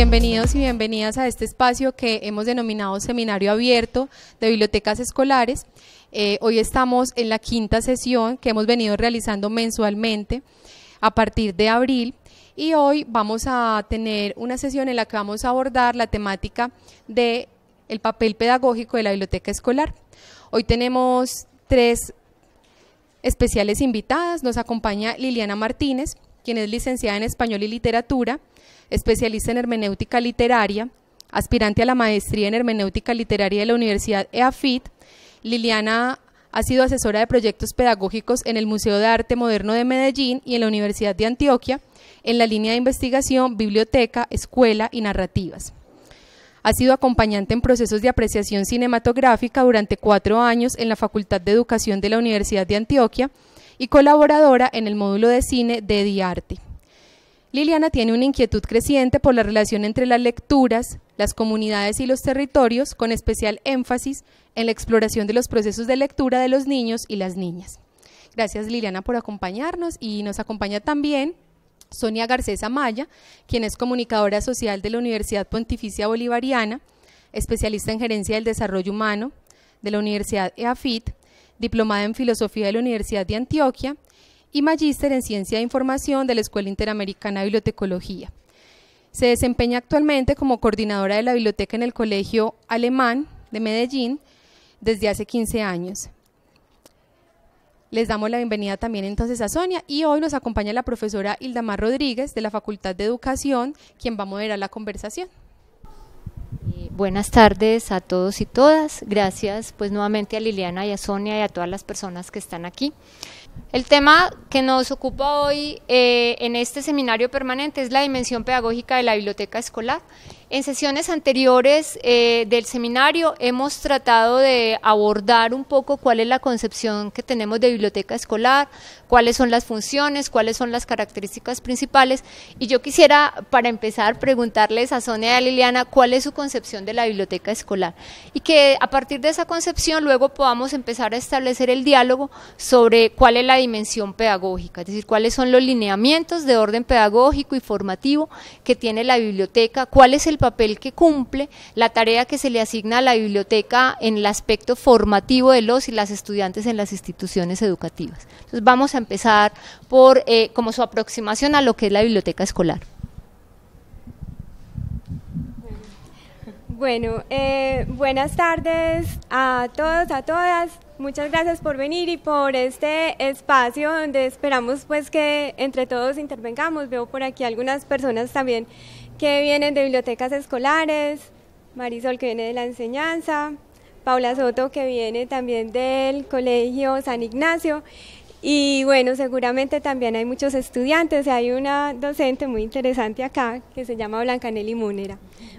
Bienvenidos y bienvenidas a este espacio que hemos denominado Seminario Abierto de Bibliotecas Escolares. Eh, hoy estamos en la quinta sesión que hemos venido realizando mensualmente a partir de abril y hoy vamos a tener una sesión en la que vamos a abordar la temática del papel pedagógico de la biblioteca escolar. Hoy tenemos tres especiales invitadas. Nos acompaña Liliana Martínez, quien es licenciada en Español y Literatura especialista en hermenéutica literaria, aspirante a la maestría en hermenéutica literaria de la Universidad EAFIT. Liliana ha sido asesora de proyectos pedagógicos en el Museo de Arte Moderno de Medellín y en la Universidad de Antioquia, en la línea de investigación, biblioteca, escuela y narrativas. Ha sido acompañante en procesos de apreciación cinematográfica durante cuatro años en la Facultad de Educación de la Universidad de Antioquia y colaboradora en el módulo de cine de Diarte. Liliana tiene una inquietud creciente por la relación entre las lecturas, las comunidades y los territorios, con especial énfasis en la exploración de los procesos de lectura de los niños y las niñas. Gracias Liliana por acompañarnos y nos acompaña también Sonia Garcés Amaya, quien es comunicadora social de la Universidad Pontificia Bolivariana, especialista en gerencia del desarrollo humano de la Universidad EAFIT, diplomada en filosofía de la Universidad de Antioquia y magíster en Ciencia de Información de la Escuela Interamericana de Bibliotecología. Se desempeña actualmente como coordinadora de la biblioteca en el Colegio Alemán de Medellín desde hace 15 años. Les damos la bienvenida también entonces a Sonia y hoy nos acompaña la profesora Hildamar Rodríguez de la Facultad de Educación, quien va a moderar la conversación. Eh, buenas tardes a todos y todas. Gracias pues nuevamente a Liliana y a Sonia y a todas las personas que están aquí. El tema que nos ocupa hoy eh, en este seminario permanente es la dimensión pedagógica de la biblioteca escolar en sesiones anteriores eh, del seminario hemos tratado de abordar un poco cuál es la concepción que tenemos de biblioteca escolar, cuáles son las funciones, cuáles son las características principales y yo quisiera para empezar preguntarles a Sonia y a Liliana cuál es su concepción de la biblioteca escolar y que a partir de esa concepción luego podamos empezar a establecer el diálogo sobre cuál es la dimensión pedagógica, es decir, cuáles son los lineamientos de orden pedagógico y formativo que tiene la biblioteca, cuál es el papel que cumple, la tarea que se le asigna a la biblioteca en el aspecto formativo de los y las estudiantes en las instituciones educativas. Entonces vamos a empezar por eh, como su aproximación a lo que es la biblioteca escolar. Bueno, eh, buenas tardes a todos, a todas. Muchas gracias por venir y por este espacio donde esperamos pues que entre todos intervengamos. Veo por aquí algunas personas también que vienen de bibliotecas escolares, Marisol que viene de la enseñanza, Paula Soto que viene también del Colegio San Ignacio. Y bueno, seguramente también hay muchos estudiantes, hay una docente muy interesante acá que se llama Nelly Múnera.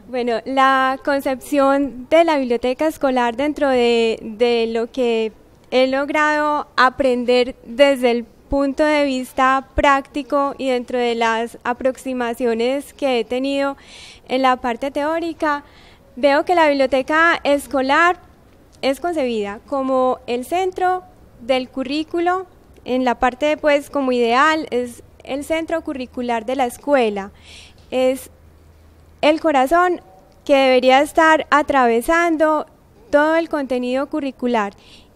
Bueno, la concepción de la biblioteca escolar dentro de, de lo que he logrado aprender desde el punto de vista práctico y dentro de las aproximaciones que he tenido en la parte teórica, veo que la biblioteca escolar es concebida como el centro del currículo, en la parte pues como ideal es el centro curricular de la escuela, es el corazón que debería estar atravesando todo el contenido curricular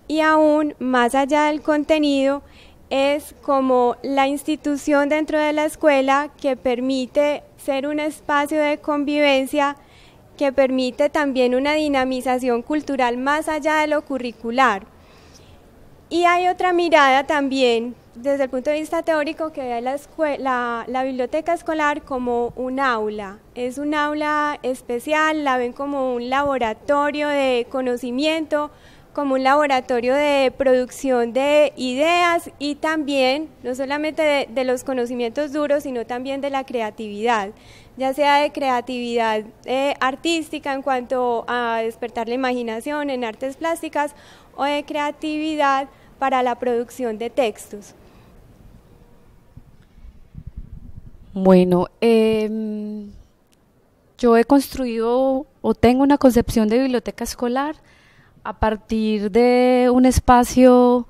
y aún más allá del contenido es como la institución dentro de la escuela que permite ser un espacio de convivencia, que permite también una dinamización cultural más allá de lo curricular. Y hay otra mirada también desde el punto de vista teórico que ve la, escuela la, biblioteca escolar como un aula. Es un aula especial, la ven como un laboratorio de conocimiento, como un laboratorio de producción de ideas y también, no solamente de, los conocimientos duros, sino también de la creatividad, ya sea de creatividad eh, artística en cuanto a despertar la imaginación en artes plásticas o de creatividad para la producción de textos. Bueno, em, yo he construido o tengo una concepción de biblioteca escolar a partir de un espacio,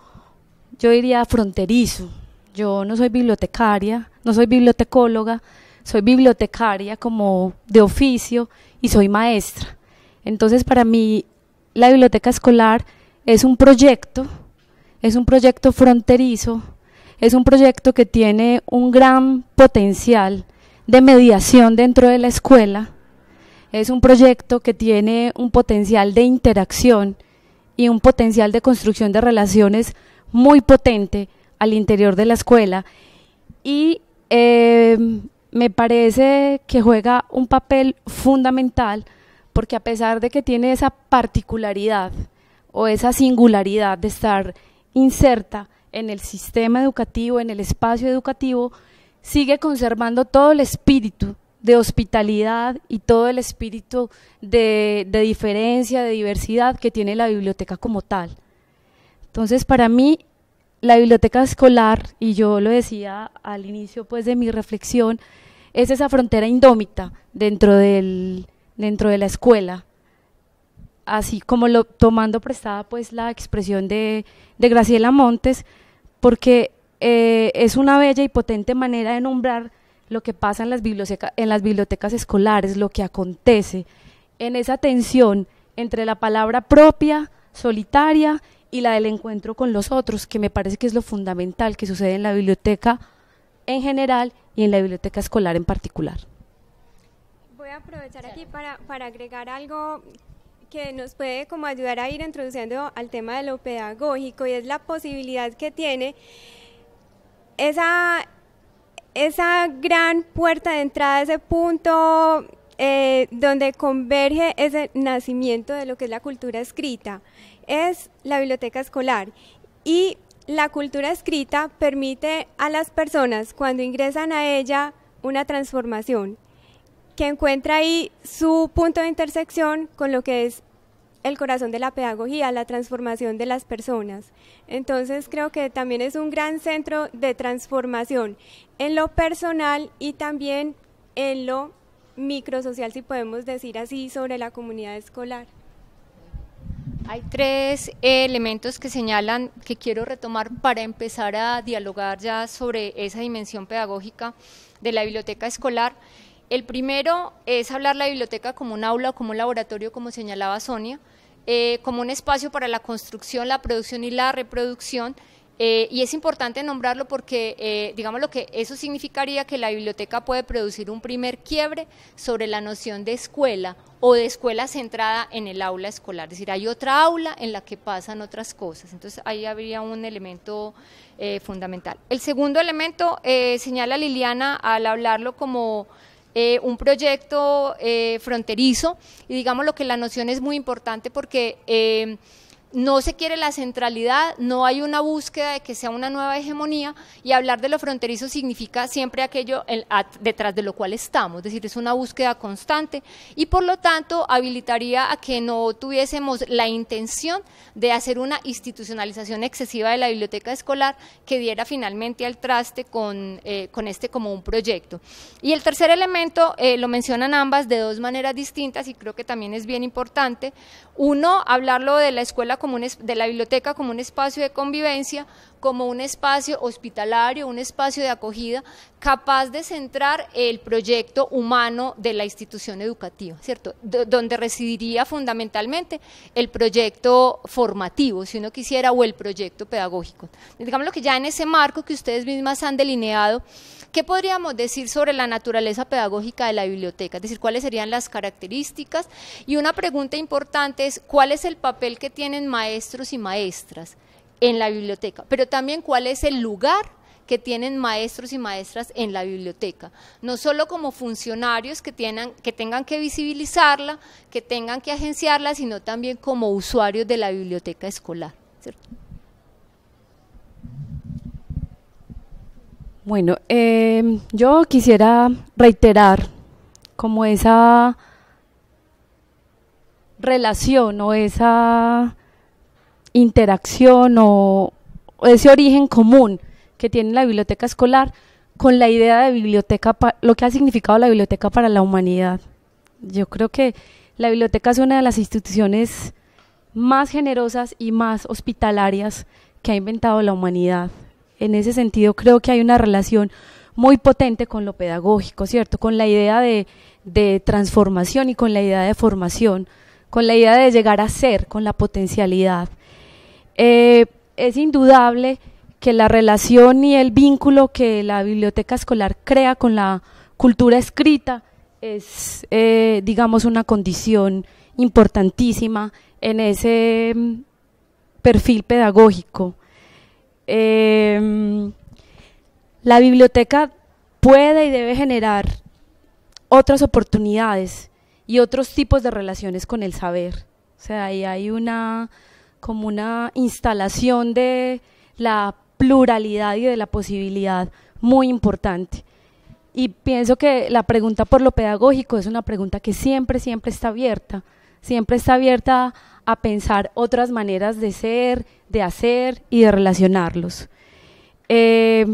yo diría, fronterizo. Yo no soy bibliotecaria, no soy bibliotecóloga, soy bibliotecaria como de oficio y soy maestra. Entonces para mí la biblioteca escolar es un proyecto, es un proyecto fronterizo, es un proyecto que tiene un gran potencial de mediación dentro de la escuela, es un proyecto que tiene un potencial de interacción y un potencial de construcción de relaciones muy potente al interior de la escuela y eh, me parece que juega un papel fundamental porque a pesar de que tiene esa particularidad o esa singularidad de estar inserta en el sistema educativo, en el espacio educativo, sigue conservando todo el espíritu de hospitalidad y todo el espíritu de, diferencia, de diversidad que tiene la biblioteca como tal. Entonces, para mí, la biblioteca escolar, y yo lo decía al inicio pues, de mi reflexión, es esa frontera indómita dentro, del, dentro de la escuela, así como lo, tomando prestada pues, la expresión de, de Graciela Montes, porque eh, es una bella y potente manera de nombrar lo que pasa en las, bibliotecas, en las bibliotecas escolares, lo que acontece, en esa tensión entre la palabra propia, solitaria, y la del encuentro con los otros, que me parece que es lo fundamental que sucede en la biblioteca en general y en la biblioteca escolar en particular. Voy a aprovechar aquí para, para agregar algo que nos puede como ayudar a ir introduciendo al tema de lo pedagógico y es la posibilidad que tiene esa, esa gran puerta de entrada, ese punto eh, donde converge ese nacimiento de lo que es la cultura escrita, es la biblioteca escolar. Y la cultura escrita permite a las personas, cuando ingresan a ella, una transformación que encuentra ahí su punto de intersección con lo que es el corazón de la pedagogía, la transformación de las personas. Entonces creo que también es un gran centro de transformación en lo personal y también en lo microsocial, si podemos decir así, sobre la comunidad escolar. Hay tres elementos que señalan que quiero retomar para empezar a dialogar ya sobre esa dimensión pedagógica de la biblioteca escolar. El primero es hablar la biblioteca como un aula, como un laboratorio, como señalaba Sonia. Eh, como un espacio para la construcción, la producción y la reproducción. Eh, y es importante nombrarlo porque, eh, digamos, lo que eso significaría que la biblioteca puede producir un primer quiebre sobre la noción de escuela o de escuela centrada en el aula escolar. Es decir, hay otra aula en la que pasan otras cosas. Entonces, ahí habría un elemento fundamental. El segundo elemento señala Liliana al hablarlo como eh, un proyecto eh, fronterizo y digamos lo que la noción es muy importante porque eh, no se quiere la centralidad, no hay una búsqueda de que sea una nueva hegemonía y hablar de lo fronterizo significa siempre aquello detrás de lo cual estamos, es decir, es una búsqueda constante y por lo tanto habilitaría a que no tuviésemos la intención de hacer una institucionalización excesiva de la biblioteca escolar que diera finalmente al traste con, eh, con este como un proyecto. Y el tercer elemento eh, lo mencionan ambas de dos maneras distintas y creo que también es bien importante. Uno, hablarlo de la escuela de la biblioteca como un espacio de convivencia como un espacio hospitalario, un espacio de acogida capaz de centrar el proyecto humano de la institución educativa, ¿cierto? donde residiría fundamentalmente el proyecto formativo, si uno quisiera, o el proyecto pedagógico. Digamos lo que ya en ese marco que ustedes mismas han delineado, ¿qué podríamos decir sobre la naturaleza pedagógica de la biblioteca? Es decir, ¿cuáles serían las características? Y una pregunta importante es, ¿cuál es el papel que tienen maestros y maestras? en la biblioteca, pero también cuál es el lugar que tienen maestros y maestras en la biblioteca, no solo como funcionarios que, tienen, que tengan que visibilizarla, que tengan que agenciarla, sino también como usuarios de la biblioteca escolar. Bueno, em, yo quisiera reiterar como esa relación o esa interacción o, ese origen común que tiene la biblioteca escolar con la idea de biblioteca, lo que ha significado la biblioteca para la humanidad. Yo creo que la biblioteca es una de las instituciones más generosas y más hospitalarias que ha inventado la humanidad. En ese sentido, creo que hay una relación muy potente con lo pedagógico, ¿cierto? Con la idea de transformación y con la idea de formación, con la idea de llegar a ser, con la potencialidad. Eh, es indudable que la relación y el vínculo que la biblioteca escolar crea con la cultura escrita es, eh, digamos, una condición importantísima en ese mm, perfil pedagógico. Em, la biblioteca puede y debe generar otras oportunidades y otros tipos de relaciones con el saber. O sea, ahí hay una como una instalación de la pluralidad y de la posibilidad muy importante. Y pienso que la pregunta por lo pedagógico es una pregunta que siempre, siempre está abierta, siempre está abierta a pensar otras maneras de ser, de hacer y de relacionarlos. Eh,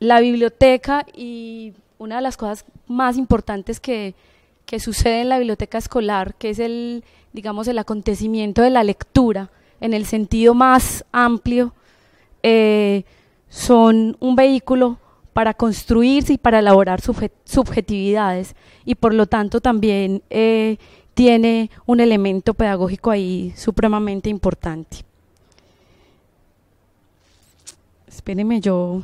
la biblioteca y una de las cosas más importantes que, que sucede en la biblioteca escolar, que es el, digamos, el acontecimiento de la lectura, en el sentido más amplio, eh, son un vehículo para construirse y para elaborar subjetividades y por lo tanto también eh, tiene un elemento pedagógico ahí supremamente importante. Espérenme yo.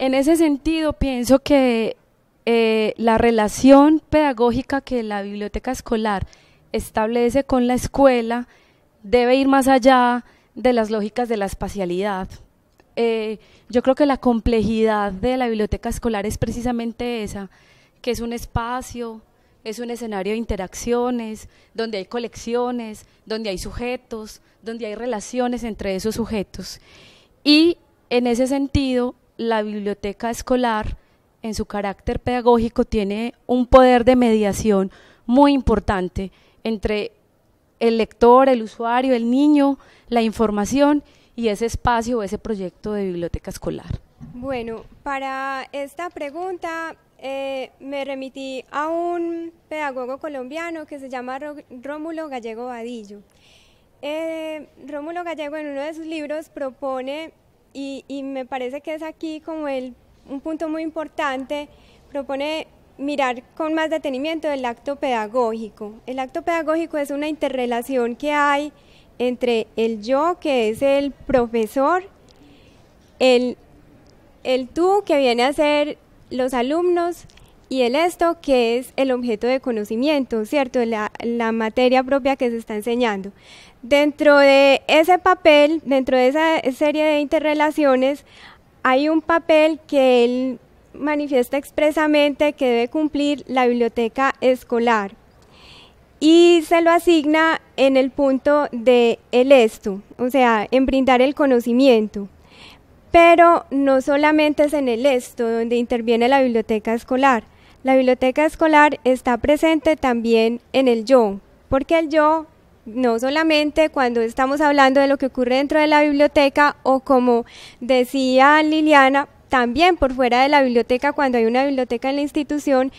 En ese sentido, pienso que eh, la relación pedagógica que la biblioteca escolar establece con la escuela debe ir más allá de las lógicas de la espacialidad. Eh, yo creo que la complejidad de la biblioteca escolar es precisamente esa, que es un espacio, es un escenario de interacciones, donde hay colecciones, donde hay sujetos, donde hay relaciones entre esos sujetos. Y en ese sentido, la biblioteca escolar, en su carácter pedagógico, tiene un poder de mediación muy importante entre el lector, el usuario, el niño, la información y ese espacio o ese proyecto de biblioteca escolar? Bueno, para esta pregunta eh, me remití a un pedagogo colombiano que se llama Rómulo Gallego Vadillo. Eh, Rómulo Gallego en uno de sus libros propone, y, me parece que es aquí como un punto muy importante, propone mirar con más detenimiento el acto pedagógico. El acto pedagógico es una interrelación que hay entre el yo, que es el profesor, el, tú, que viene a ser los alumnos, y el esto, que es el objeto de conocimiento, ¿cierto? La, materia propia que se está enseñando. Dentro de ese papel, dentro de esa serie de interrelaciones, hay un papel que el manifiesta expresamente que debe cumplir la biblioteca escolar y se lo asigna en el punto de el esto, o sea, en brindar el conocimiento. Pero no solamente es en el esto donde interviene la biblioteca escolar. La biblioteca escolar está presente también en el yo, porque el yo no solamente cuando estamos hablando de lo que ocurre dentro de la biblioteca o como decía Liliana, también por fuera de la biblioteca, cuando hay una biblioteca en la institución,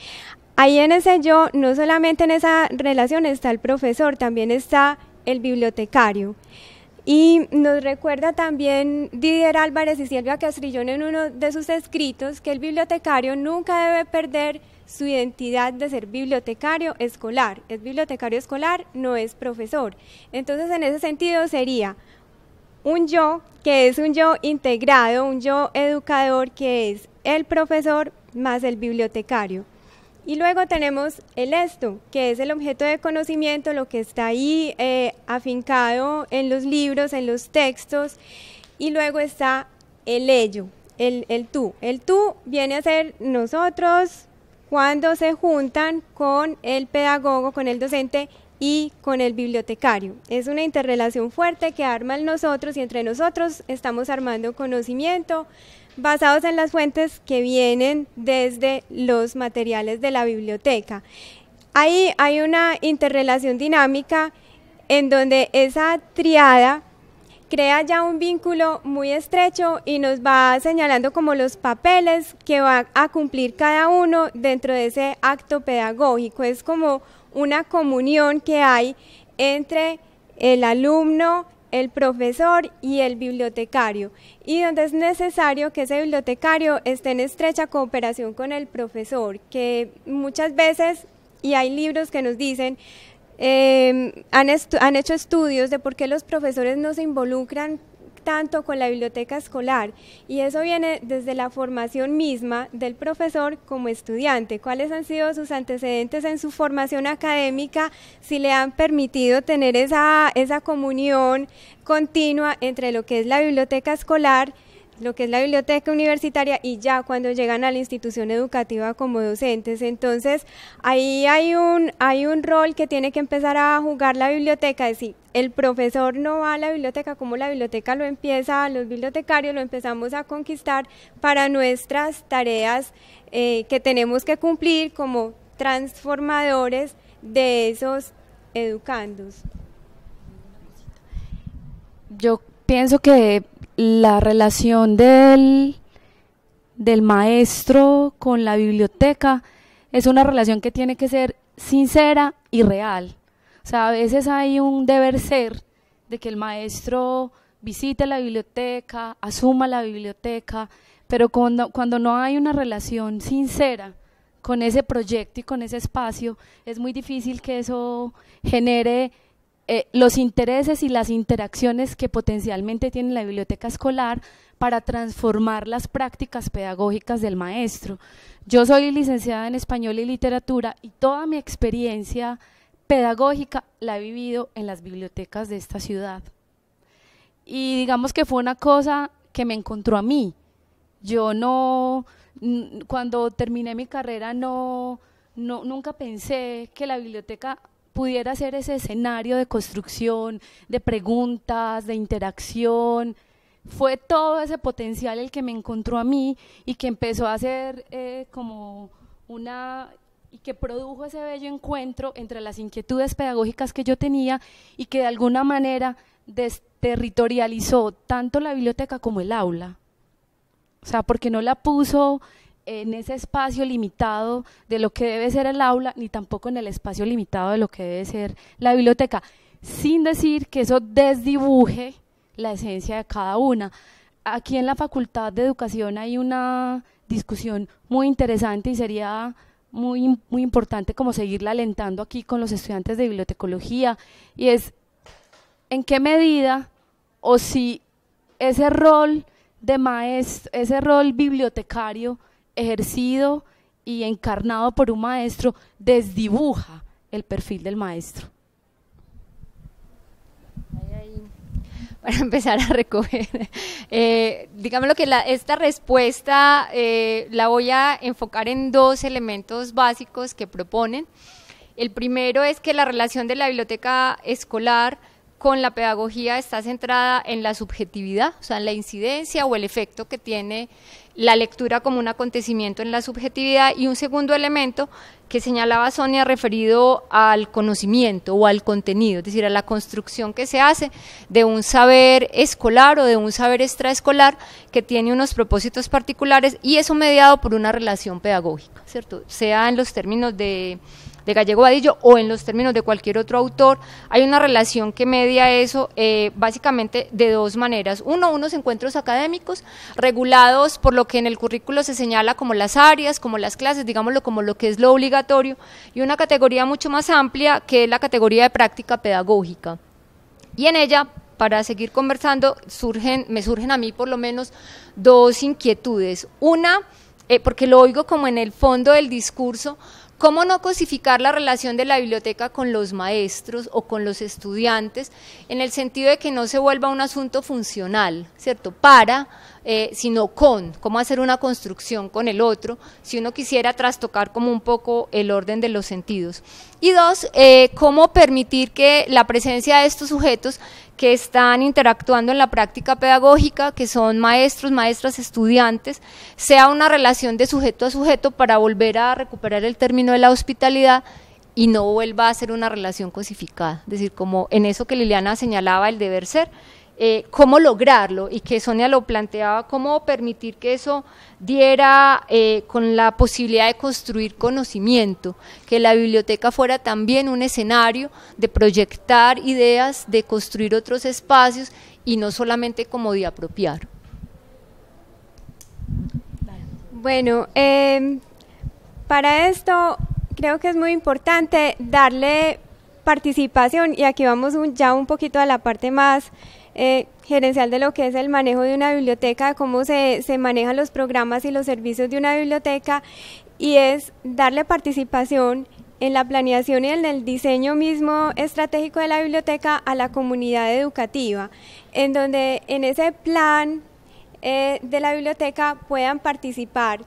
ahí en ese yo, no solamente en esa relación está el profesor, también está el bibliotecario. Y nos recuerda también Didier Álvarez y Silvia Castrillón en uno de sus escritos que el bibliotecario nunca debe perder su identidad de ser bibliotecario escolar. Es bibliotecario escolar, no es profesor. Entonces, en ese sentido sería un yo que es un yo integrado, un yo educador que es el profesor más el bibliotecario. Y luego tenemos el esto, que es el objeto de conocimiento, lo que está ahí eh, afincado en los libros, en los textos. Y luego está el ello, el, el tú. El tú viene a ser nosotros cuando se juntan con el pedagogo, con el docente y con el bibliotecario. Es una interrelación fuerte que arma en nosotros y entre nosotros estamos armando conocimiento basados en las fuentes que vienen desde los materiales de la biblioteca. Ahí hay una interrelación dinámica en donde esa triada crea ya un vínculo muy estrecho y nos va señalando como los papeles que va a cumplir cada uno dentro de ese acto pedagógico. Es como una comunión que hay entre el alumno, el profesor y el bibliotecario, y donde es necesario que ese bibliotecario esté en estrecha cooperación con el profesor, que muchas veces, y hay libros que nos dicen, eh, han, han hecho estudios de por qué los profesores no se involucran tanto con la biblioteca escolar y eso viene desde la formación misma del profesor como estudiante. ¿Cuáles han sido sus antecedentes en su formación académica si le han permitido tener esa, esa comunión continua entre lo que es la biblioteca escolar? lo que es la biblioteca universitaria y ya cuando llegan a la institución educativa como docentes. Entonces, ahí hay un, hay un rol que tiene que empezar a jugar la biblioteca, es decir, el profesor no va a la biblioteca, como la biblioteca lo empieza, los bibliotecarios lo empezamos a conquistar para nuestras tareas eh, que tenemos que cumplir como transformadores de esos educandos. Yo pienso que la relación del, del maestro con la biblioteca es una relación que tiene que ser sincera y real o sea, a veces hay un deber ser de que el maestro visite la biblioteca, asuma la biblioteca, pero cuando, cuando no hay una relación sincera con ese proyecto y con ese espacio, es muy difícil que eso genere eh, los intereses y las interacciones que potencialmente tiene la biblioteca escolar para transformar las prácticas pedagógicas del maestro. Yo soy licenciada en español y literatura y toda mi experiencia pedagógica la he vivido en las bibliotecas de esta ciudad. Y digamos que fue una cosa que me encontró a mí. Yo no, cuando terminé mi carrera, no, nunca pensé que la biblioteca pudiera ser ese escenario de construcción, de preguntas, de interacción. Fue todo ese potencial el que me encontró a mí y que empezó a ser eh, como una y que produjo ese bello encuentro entre las inquietudes pedagógicas que yo tenía y que de alguna manera desterritorializó tanto la biblioteca como el aula. O sea, porque no la puso en ese espacio limitado de lo que debe ser el aula, ni tampoco en el espacio limitado de lo que debe ser la biblioteca, sin decir que eso desdibuje la esencia de cada una. Aquí en la Facultad de Educación hay una discusión muy interesante y sería muy, muy importante como seguirla alentando aquí con los estudiantes de bibliotecología y es en qué medida o si ese rol de maestro, ese rol bibliotecario ejercido y encarnado por un maestro desdibuja el perfil del maestro. para empezar a recoger. Eh, lo que esta respuesta eh, la voy a enfocar en dos elementos básicos que proponen. El primero es que la relación de la biblioteca escolar con la pedagogía está centrada en la subjetividad, o sea, en la incidencia o el efecto que tiene la lectura como un acontecimiento en la subjetividad y un segundo elemento que señalaba Sonia referido al conocimiento o al contenido, es decir, a la construcción que se hace de un saber escolar o de un saber extraescolar que tiene unos propósitos particulares y eso mediado por una relación pedagógica, ¿cierto? Sea en los términos de de Gallego Vadillo o en los términos de cualquier otro autor. Hay una relación que media eso eh, básicamente de dos maneras. Uno, unos encuentros académicos regulados por lo que en el currículo se señala como las áreas, como las clases, digámoslo como lo que es lo obligatorio, y una categoría mucho más amplia que es la categoría de práctica pedagógica. Y en ella para seguir conversando, surgen, me surgen a mí por lo menos dos inquietudes. Una, eh, porque lo oigo como en el fondo del discurso, ¿Cómo no cosificar la relación de la biblioteca con los maestros o con los estudiantes en el sentido de que no se vuelva un asunto funcional, ¿cierto? Para, eh, sino con, cómo hacer una construcción con el otro, si uno quisiera trastocar como un poco el orden de los sentidos. Y dos, eh, cómo permitir que la presencia de estos sujetos que están interactuando en la práctica pedagógica, que son maestros, maestras, estudiantes, sea una relación de sujeto a sujeto para volver a recuperar el término de la hospitalidad y no vuelva a ser una relación cosificada. Es decir, como en eso que Liliana señalaba, el deber ser, eh, cómo lograrlo y que Sonia lo planteaba, cómo permitir que eso diera eh, con la posibilidad de construir conocimiento, que la biblioteca fuera también un escenario de proyectar ideas, de construir otros espacios y no solamente como de apropiar. Bueno, em, para esto creo que es muy importante darle participación y aquí vamos ya un poquito a la parte más eh, gerencial de lo que es el manejo de una biblioteca, de cómo se, se manejan los programas y los servicios de una biblioteca, y es darle participación en la planeación y en el diseño mismo estratégico de la biblioteca a la comunidad educativa, en donde en ese plan eh, de la biblioteca puedan participar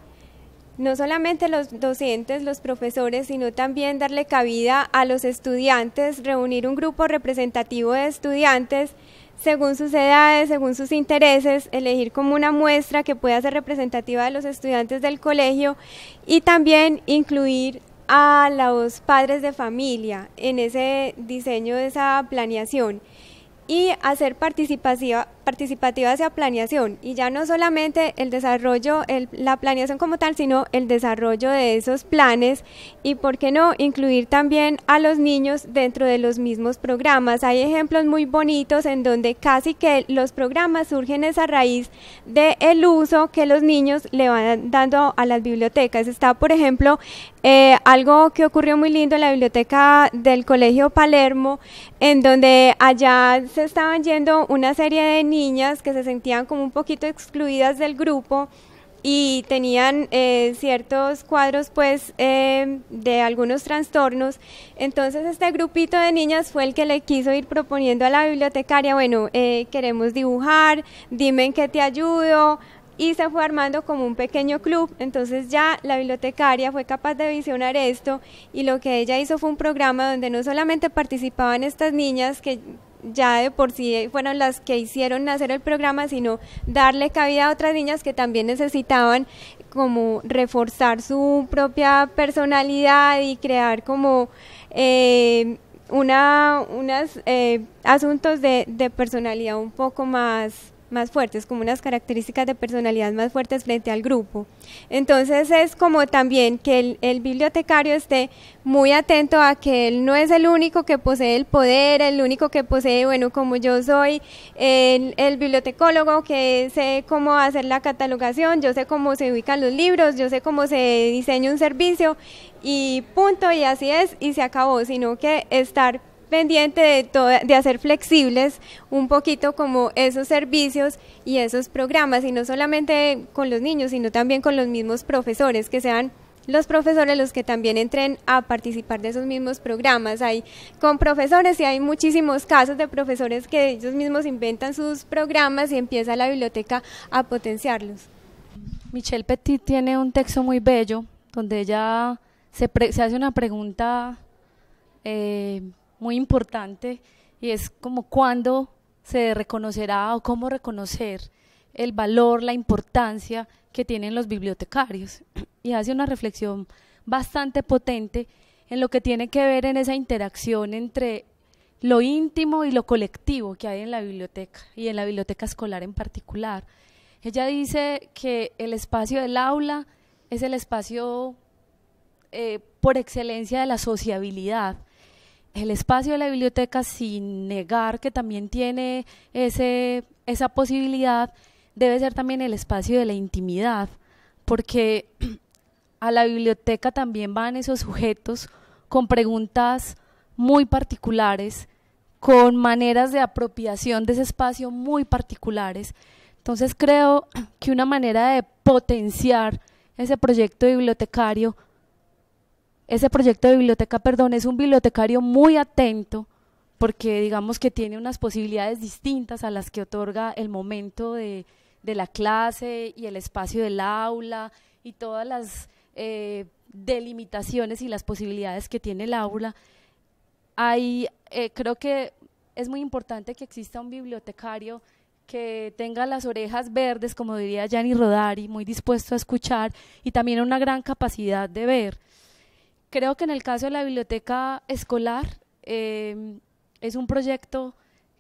no solamente los docentes, los profesores, sino también darle cabida a los estudiantes, reunir un grupo representativo de estudiantes según sus edades, según sus intereses, elegir como una muestra que pueda ser representativa de los estudiantes del colegio y también incluir a los padres de familia en ese diseño de esa planeación y hacer participativa, participativa hacia planeación y ya no solamente el desarrollo, el, la planeación como tal, sino el desarrollo de esos planes y, ¿por qué no?, incluir también a los niños dentro de los mismos programas. Hay ejemplos muy bonitos en donde casi que los programas surgen esa raíz del el uso que los niños le van dando a las bibliotecas. Está, por ejemplo, eh, algo que ocurrió muy lindo en la biblioteca del Colegio Palermo, en donde allá se estaban yendo una serie de niños niñas que se sentían como un poquito excluidas del grupo y tenían eh, ciertos cuadros pues eh, de algunos trastornos. Entonces este grupito de niñas fue el que le quiso ir proponiendo a la bibliotecaria, bueno, eh, queremos dibujar, dime en qué te ayudo. Y se fue armando como un pequeño club, entonces ya la bibliotecaria fue capaz de visionar esto y lo que ella hizo fue un programa donde no solamente participaban estas niñas que ya de por sí fueron las que hicieron nacer el programa, sino darle cabida a otras niñas que también necesitaban como reforzar su propia personalidad y crear como eh, una, unos eh, asuntos de personalidad un poco más más fuertes, como unas características de personalidad más fuertes frente al grupo. Entonces es como también que el, bibliotecario esté muy atento a que él no es el único que posee el poder, el único que posee, bueno, como yo soy el, el bibliotecólogo que sé cómo hacer la catalogación, yo sé cómo se ubican los libros, yo sé cómo se diseña un servicio y punto, y así es, y se acabó, sino que estar pendiente de, hacer flexibles un poquito como esos servicios y esos programas, y no solamente con los niños, sino también con los mismos profesores, que sean los profesores los que también entren a participar de esos mismos programas. Hay con profesores y hay muchísimos casos de profesores que ellos mismos inventan sus programas y empieza la biblioteca a potenciarlos. Michelle Petit tiene un texto muy bello donde ella se, hace una pregunta eh, muy importante y es como cuando se reconocerá o cómo reconocer el valor, la importancia que tienen los bibliotecarios. Y hace una reflexión bastante potente en lo que tiene que ver en esa interacción entre lo íntimo y lo colectivo que hay en la biblioteca y en la biblioteca escolar en particular. Ella dice que el espacio del aula es el espacio eh, por excelencia de la sociabilidad el espacio de la biblioteca sin negar que también tiene esa posibilidad, debe ser también el espacio de la intimidad, porque a la biblioteca también van esos sujetos con preguntas muy particulares, con maneras de apropiación de ese espacio muy particulares. Entonces creo que una manera de potenciar ese proyecto bibliotecario ese proyecto de biblioteca, perdón, es un bibliotecario muy atento porque digamos que tiene unas posibilidades distintas a las que otorga el momento de, la clase y el espacio del aula y todas las eh, delimitaciones y las posibilidades que tiene el aula. Hay, eh, creo que es muy importante que exista un bibliotecario que tenga las orejas verdes, como diría Gianni Rodari, muy dispuesto a escuchar y también una gran capacidad de ver. Creo que en el caso de la biblioteca escolar em, es un proyecto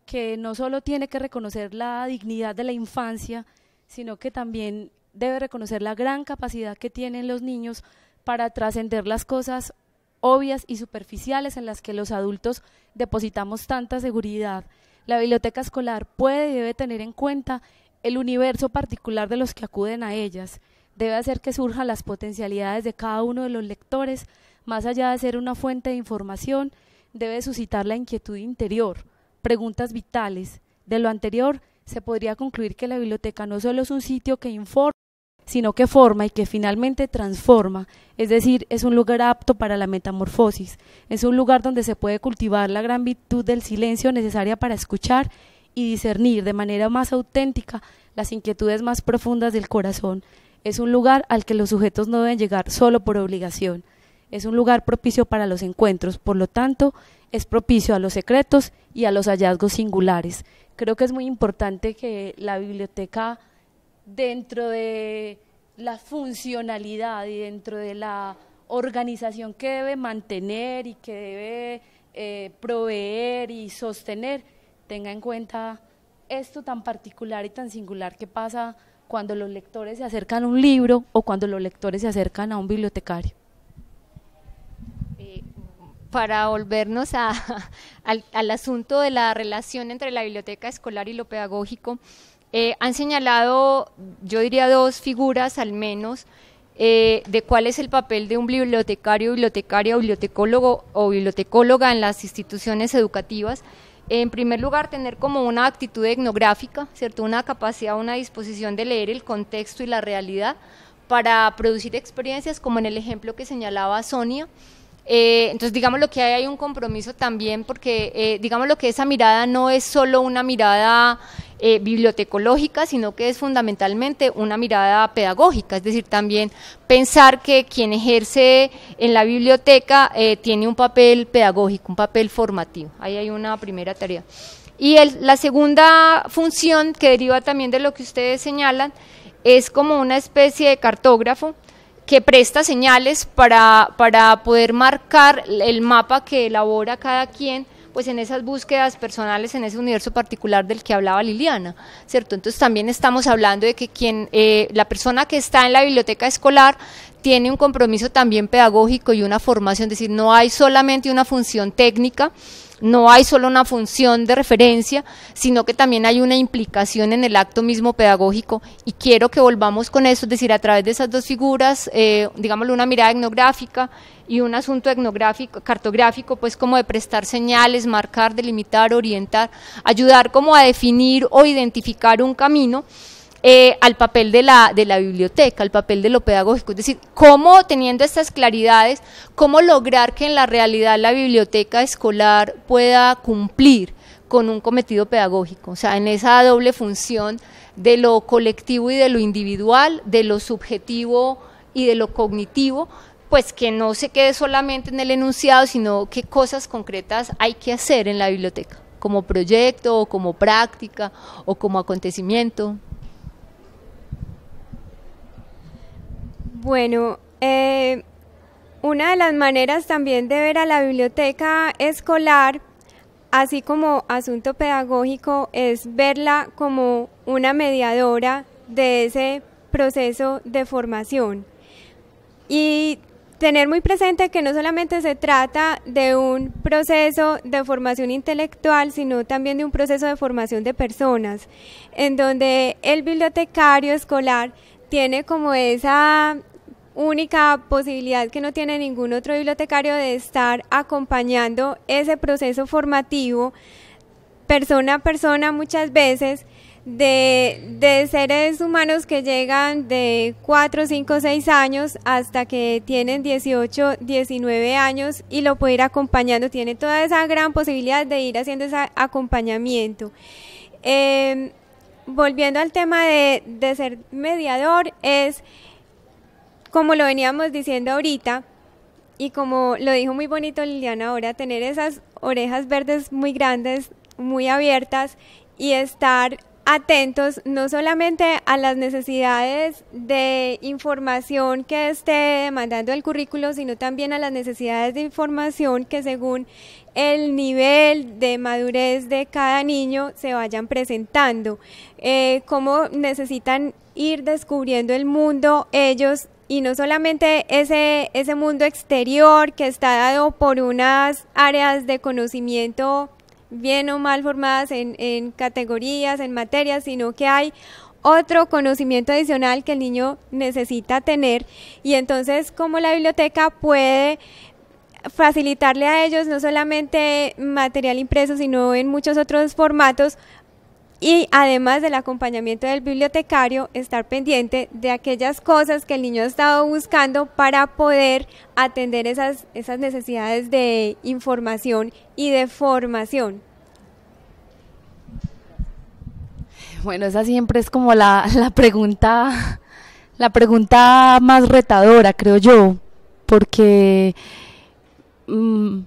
que no solo tiene que reconocer la dignidad de la infancia, sino que también debe reconocer la gran capacidad que tienen los niños para trascender las cosas obvias y superficiales en las que los adultos depositamos tanta seguridad. La biblioteca escolar puede y debe tener en cuenta el universo particular de los que acuden a ellas. Debe hacer que surjan las potencialidades de cada uno de los lectores, más allá de ser una fuente de información, debe suscitar la inquietud interior, preguntas vitales. De lo anterior, se podría concluir que la biblioteca no solo es un sitio que informa, sino que forma y que finalmente transforma, es decir, es un lugar apto para la metamorfosis, es un lugar donde se puede cultivar la gran virtud del silencio necesaria para escuchar y discernir de manera más auténtica las inquietudes más profundas del corazón, es un lugar al que los sujetos no deben llegar solo por obligación, es un lugar propicio para los encuentros, por lo tanto, es propicio a los secretos y a los hallazgos singulares. Creo que es muy importante que la biblioteca, dentro de la funcionalidad y dentro de la organización que debe mantener y que debe eh, proveer y sostener, tenga en cuenta esto tan particular y tan singular que pasa cuando los lectores se acercan a un libro o cuando los lectores se acercan a un bibliotecario para volvernos al, asunto de la relación entre la biblioteca escolar y lo pedagógico, eh, han señalado, yo diría, dos figuras al menos, eh, de cuál es el papel de un bibliotecario, bibliotecaria, bibliotecólogo o bibliotecóloga en las instituciones educativas. En primer lugar, tener como una actitud etnográfica, ¿cierto? una capacidad, una disposición de leer el contexto y la realidad para producir experiencias, como en el ejemplo que señalaba Sonia, eh, entonces, digamos lo que hay, un compromiso también, porque eh, digamos lo que esa mirada no es solo una mirada eh, bibliotecológica, sino que es fundamentalmente una mirada pedagógica, es decir, también pensar que quien ejerce en la biblioteca tiene un papel pedagógico, un papel formativo. Ahí hay una primera tarea. Y la segunda función que deriva también de lo que ustedes señalan es como una especie de cartógrafo que presta señales para, para poder marcar el mapa que elabora cada quien pues en esas búsquedas personales, en ese universo particular del que hablaba Liliana, ¿cierto? Entonces también estamos hablando de que quien, eh, la persona que está en la biblioteca escolar tiene un compromiso también pedagógico y una formación, es decir, no hay solamente una función técnica, no hay solo una función de referencia, sino que también hay una implicación en el acto mismo pedagógico y quiero que volvamos con eso, es decir, a través de esas dos figuras, eh, digámoslo, una mirada etnográfica y un asunto etnográfico, cartográfico, pues como de prestar señales, marcar, delimitar, orientar, ayudar como a definir o identificar un camino eh, al papel de la, de la biblioteca, al papel de lo pedagógico. Es decir, cómo teniendo estas claridades, cómo lograr que en la realidad la biblioteca escolar pueda cumplir con un cometido pedagógico, o sea, en esa doble función de lo colectivo y de lo individual, de lo subjetivo y de lo cognitivo, pues que no se quede solamente en el enunciado, sino qué cosas concretas hay que hacer en la biblioteca, como proyecto o como práctica o como acontecimiento. Bueno, eh, una de las maneras también de ver a la biblioteca escolar, así como asunto pedagógico, es verla como una mediadora de ese proceso de formación. Y tener muy presente que no solamente se trata de un proceso de formación intelectual, sino también de un proceso de formación de personas, en donde el bibliotecario escolar tiene como esa única posibilidad que no tiene ningún otro bibliotecario de estar acompañando ese proceso formativo persona a persona muchas veces de, seres humanos que llegan de 4, 5, 6 años hasta que tienen 18, 19 años y lo puede ir acompañando. Tiene toda esa gran posibilidad de ir haciendo ese acompañamiento. Eh, volviendo al tema de, de ser mediador, es como lo veníamos diciendo ahorita, y como lo dijo muy bonito Liliana ahora, tener esas orejas verdes muy grandes, muy abiertas y estar atentos no solamente a las necesidades de información que esté demandando el currículo, sino también a las necesidades de información que según el nivel de madurez de cada niño se vayan presentando, eh, cómo necesitan ir descubriendo el mundo ellos y no solamente ese, ese mundo exterior que está dado por unas áreas de conocimiento bien o mal formadas en, en categorías, en materias, sino que hay otro conocimiento adicional que el niño necesita tener y entonces cómo la biblioteca puede facilitarle a ellos no solamente material impreso, sino en muchos otros formatos y además del acompañamiento del bibliotecario, estar pendiente de aquellas cosas que el niño ha estado buscando para poder atender esas, esas necesidades de información y de formación. Bueno, esa siempre es como la, la pregunta, la pregunta más retadora, creo yo, porque no mm,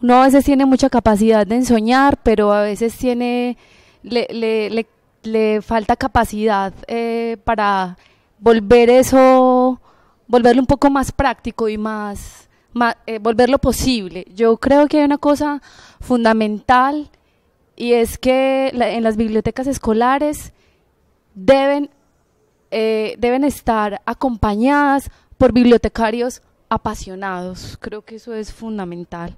uno a veces tiene mucha capacidad de ensoñar, pero a veces tiene le, le, falta capacidad eh, para volver eso, volverlo un poco más práctico y más, eh, volverlo posible. Yo creo que hay una cosa fundamental y es que en las bibliotecas escolares deben, eh, deben estar acompañadas por bibliotecarios apasionados. Creo que eso es fundamental.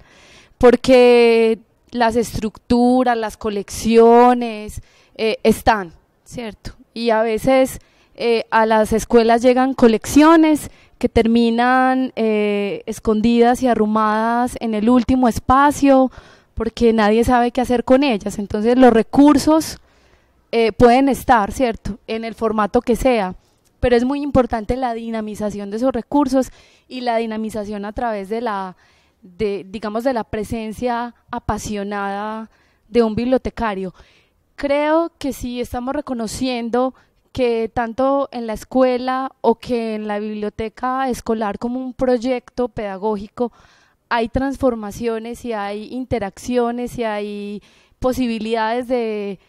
Porque las estructuras, las colecciones eh, están, ¿cierto? Y a veces eh, a las escuelas llegan colecciones que terminan eh, escondidas y arrumadas en el último espacio porque nadie sabe qué hacer con ellas. Entonces los recursos pueden estar, ¿cierto? En el formato que sea, pero es muy importante la dinamización de esos recursos y la dinamización a través de la de, digamos, de la presencia apasionada de un bibliotecario. Creo que si estamos reconociendo que tanto en la escuela o que en la biblioteca escolar como un proyecto pedagógico hay transformaciones y hay interacciones y hay posibilidades de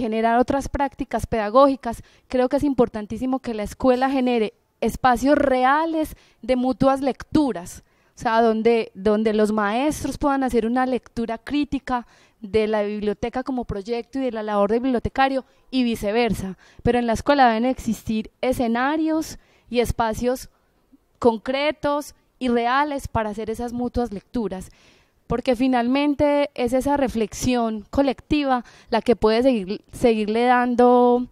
generar otras prácticas pedagógicas, creo que es importantísimo que la escuela genere espacios reales de mutuas lecturas, o sea, donde, donde los maestros puedan hacer una lectura crítica de la biblioteca como proyecto y de la labor del bibliotecario y viceversa. Pero en la escuela deben existir escenarios y espacios concretos y reales para hacer esas mutuas lecturas porque finalmente es esa reflexión colectiva la que puede seguirle dando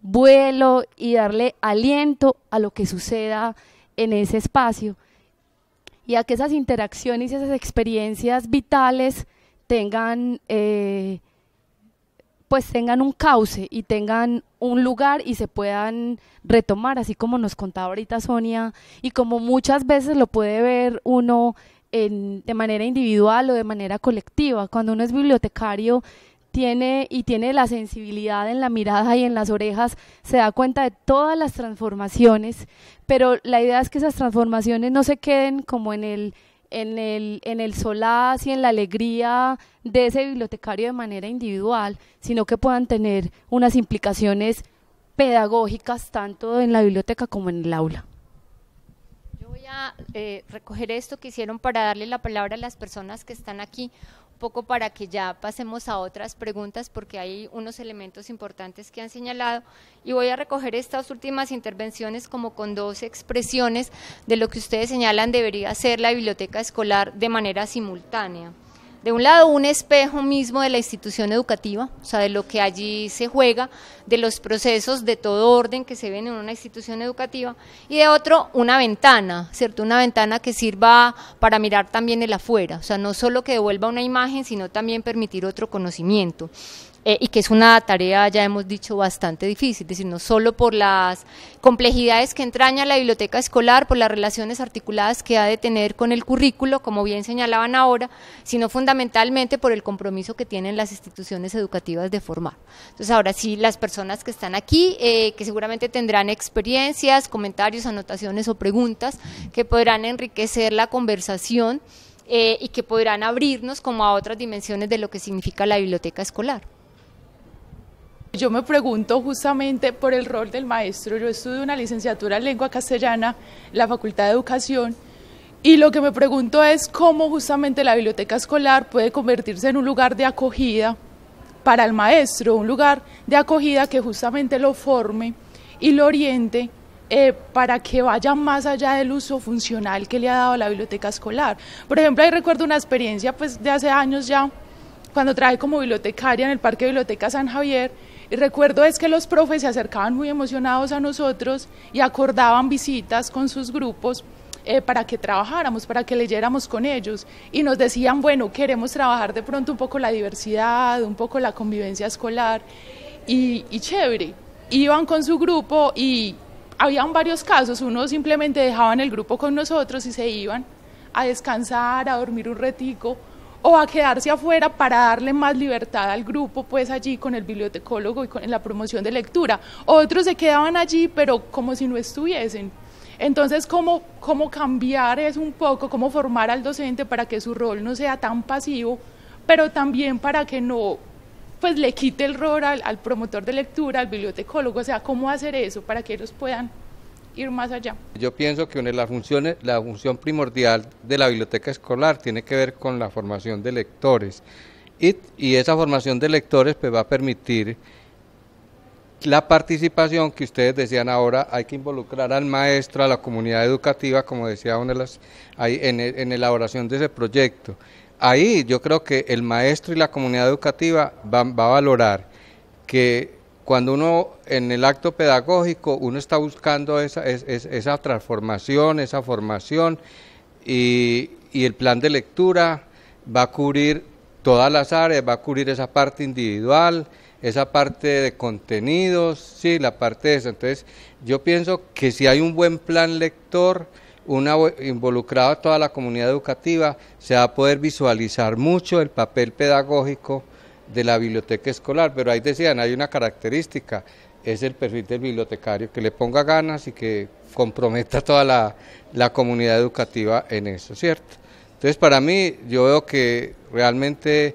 vuelo y darle aliento a lo que suceda en ese espacio y a que esas interacciones y esas experiencias vitales tengan, eh, pues tengan un cauce y tengan un lugar y se puedan retomar, así como nos contaba ahorita Sonia, y como muchas veces lo puede ver uno de manera individual o de manera colectiva. Cuando uno es bibliotecario, tiene y tiene la sensibilidad en la mirada y en las orejas, se da cuenta de todas las transformaciones, pero la idea es que esas transformaciones no se queden como en el en el, en el solaz y en la alegría de ese bibliotecario de manera individual, sino que puedan tener unas implicaciones pedagógicas tanto en la biblioteca como en el aula. Yo voy a eh, recoger esto que hicieron para darle la palabra a las personas que están aquí poco para que ya pasemos a otras preguntas porque hay unos elementos importantes que han señalado y voy a recoger estas últimas intervenciones como con dos expresiones de lo que ustedes señalan debería ser la biblioteca escolar de manera simultánea de un lado un espejo mismo de la institución educativa, o sea, de lo que allí se juega, de los procesos de todo orden que se ven en una institución educativa, y de otro una ventana, ¿cierto? Una ventana que sirva para mirar también el afuera, o sea, no solo que devuelva una imagen, sino también permitir otro conocimiento. Eh, y que es una tarea, ya hemos dicho, bastante difícil, es decir, no solo por las complejidades que entraña la biblioteca escolar, por las relaciones articuladas que ha de tener con el currículo, como bien señalaban ahora, sino fundamentalmente por el compromiso que tienen las instituciones educativas de formar. Entonces, ahora sí, las personas que están aquí, eh, que seguramente tendrán experiencias, comentarios, anotaciones o preguntas que podrán enriquecer la conversación. Eh, y que podrán abrirnos como a otras dimensiones de lo que significa la biblioteca escolar. Yo me pregunto justamente por el rol del maestro. Yo estudio una licenciatura en lengua castellana, la Facultad de Educación, y lo que me pregunto es cómo justamente la biblioteca escolar puede convertirse en un lugar de acogida para el maestro, un lugar de acogida que justamente lo forme y lo oriente eh, para que vaya más allá del uso funcional que le ha dado la biblioteca escolar. Por ejemplo, ahí recuerdo una experiencia pues, de hace años ya, cuando trabajé como bibliotecaria en el Parque Biblioteca San Javier, recuerdo es que los profes se acercaban muy emocionados a nosotros y acordaban visitas con sus grupos eh, para que trabajáramos, para que leyéramos con ellos. Y nos decían, bueno, queremos trabajar de pronto un poco la diversidad, un poco la convivencia escolar. Y, y chévere, iban con su grupo y habían varios casos. Uno simplemente dejaban el grupo con nosotros y se iban a descansar, a dormir un retico o a quedarse afuera para darle más libertad al grupo, pues allí con el bibliotecólogo y con la promoción de lectura. Otros se quedaban allí, pero como si no estuviesen. Entonces, ¿cómo, cómo cambiar es un poco, cómo formar al docente para que su rol no sea tan pasivo, pero también para que no pues le quite el rol al promotor de lectura, al bibliotecólogo, o sea, cómo hacer eso para que ellos puedan ir más allá. Yo pienso que una de las funciones, la función primordial de la biblioteca escolar tiene que ver con la formación de lectores y, esa formación de lectores pues, va a permitir la participación que ustedes decían ahora, hay que involucrar al maestro, a la comunidad educativa, como decía una de las, en, en elaboración de ese proyecto. Ahí yo creo que el maestro y la comunidad educativa va, va a valorar que cuando uno en el acto pedagógico, uno está buscando esa, esa transformación, esa formación y, y, el plan de lectura va a cubrir todas las áreas, va a cubrir esa parte individual, esa parte de contenidos, sí, la parte de eso. Entonces, yo pienso que si hay un buen plan lector, una involucrada toda la comunidad educativa, se va a poder visualizar mucho el papel pedagógico de la biblioteca escolar, pero ahí decían, hay una característica, es el perfil del bibliotecario, que le ponga ganas y que comprometa toda la, la comunidad educativa en eso, ¿cierto? Entonces para mí yo veo que realmente,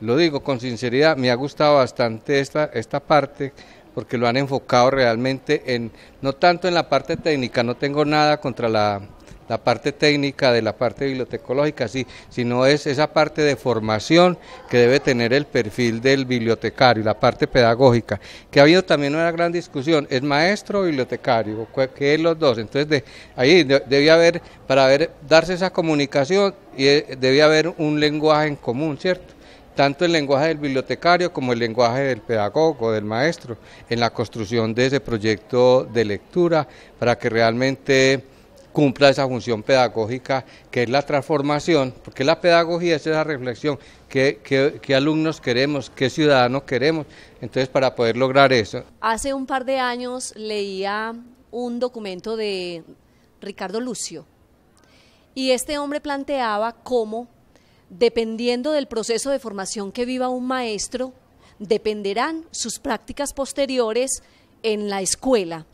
lo digo con sinceridad, me ha gustado bastante esta, esta parte porque lo han enfocado realmente en, no tanto en la parte técnica, no tengo nada contra la la parte técnica de la parte bibliotecológica, sí, sino es esa parte de formación que debe tener el perfil del bibliotecario, la parte pedagógica, que ha habido también una gran discusión, ¿es maestro o bibliotecario? que es los dos? Entonces de, ahí debía haber, para darse esa comunicación, y eh, debía haber un lenguaje en común, ¿cierto? tanto el lenguaje del bibliotecario como el lenguaje del pedagogo, del maestro, en la construcción de ese proyecto de lectura, para que realmente cumpla esa función pedagógica que es la transformación, porque la pedagogía es esa reflexión qué alumnos queremos, qué ciudadanos queremos, entonces para poder lograr eso. Hace un par de años leía un documento de Ricardo Lucio y este hombre planteaba cómo, dependiendo del proceso de formación que viva un maestro, dependerán sus prácticas posteriores en la escuela.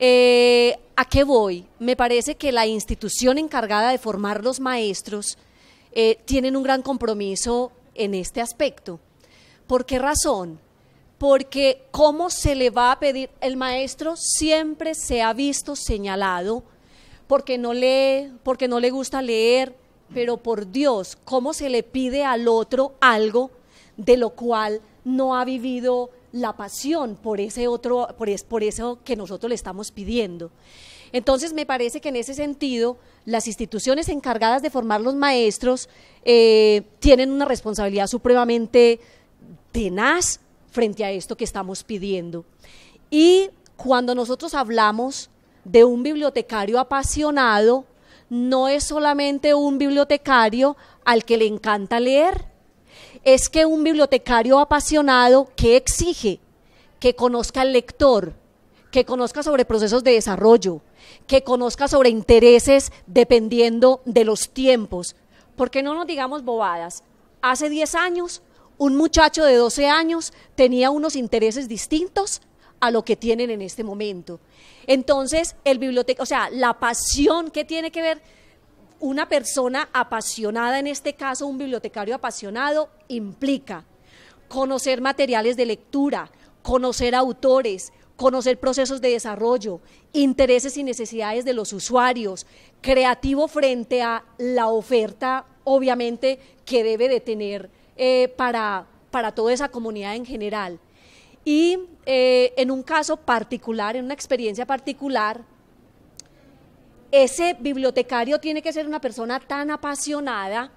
Eh, ¿A qué voy? Me parece que la institución encargada de formar los maestros eh, tienen un gran compromiso en este aspecto. ¿Por qué razón? Porque cómo se le va a pedir, el maestro siempre se ha visto señalado porque no lee, porque no le gusta leer, pero por Dios, ¿cómo se le pide al otro algo de lo cual no ha vivido la pasión por ese otro, por, es, por eso que nosotros le estamos pidiendo. Entonces me parece que en ese sentido las instituciones encargadas de formar los maestros eh, tienen una responsabilidad supremamente tenaz frente a esto que estamos pidiendo. Y cuando nosotros hablamos de un bibliotecario apasionado, no es solamente un bibliotecario al que le encanta leer, es que un bibliotecario apasionado, que exige? Que conozca al lector, que conozca sobre procesos de desarrollo, que conozca sobre intereses dependiendo de los tiempos. Porque no nos digamos bobadas. Hace 10 años, un muchacho de 12 años tenía unos intereses distintos a lo que tienen en este momento. Entonces, el biblioteca, o sea, la pasión que tiene que ver una persona apasionada, en este caso un bibliotecario apasionado, implica conocer materiales de lectura, conocer autores, conocer procesos de desarrollo, intereses y necesidades de los usuarios, creativo frente a la oferta, obviamente, que debe de tener eh, para, para toda esa comunidad en general. Y eh, en un caso particular, en una experiencia particular, ese bibliotecario tiene que ser una persona tan apasionada